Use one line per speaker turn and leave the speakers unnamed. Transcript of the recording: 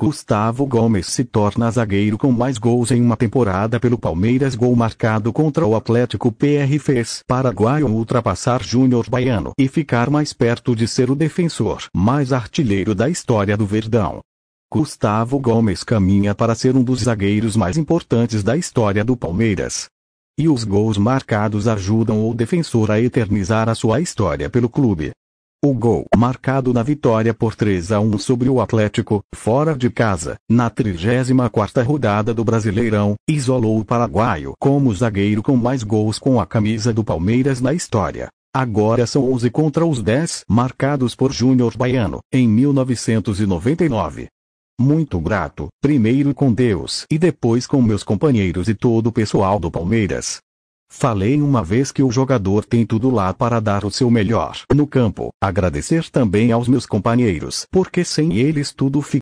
Gustavo Gomes se torna zagueiro com mais gols em uma temporada pelo Palmeiras. Gol marcado contra o Atlético PR fez Paraguai ultrapassar Júnior Baiano e ficar mais perto de ser o defensor mais artilheiro da história do Verdão. Gustavo Gomes caminha para ser um dos zagueiros mais importantes da história do Palmeiras. E os gols marcados ajudam o defensor a eternizar a sua história pelo clube. O gol marcado na vitória por 3 a 1 sobre o Atlético, fora de casa, na 34ª rodada do Brasileirão, isolou o paraguaio como zagueiro com mais gols com a camisa do Palmeiras na história. Agora são 11 contra os 10 marcados por Júnior Baiano, em 1999. Muito grato, primeiro com Deus e depois com meus companheiros e todo o pessoal do Palmeiras, Falei uma vez que o jogador tem tudo lá para dar o seu melhor no campo. Agradecer também aos meus companheiros, porque sem eles tudo fica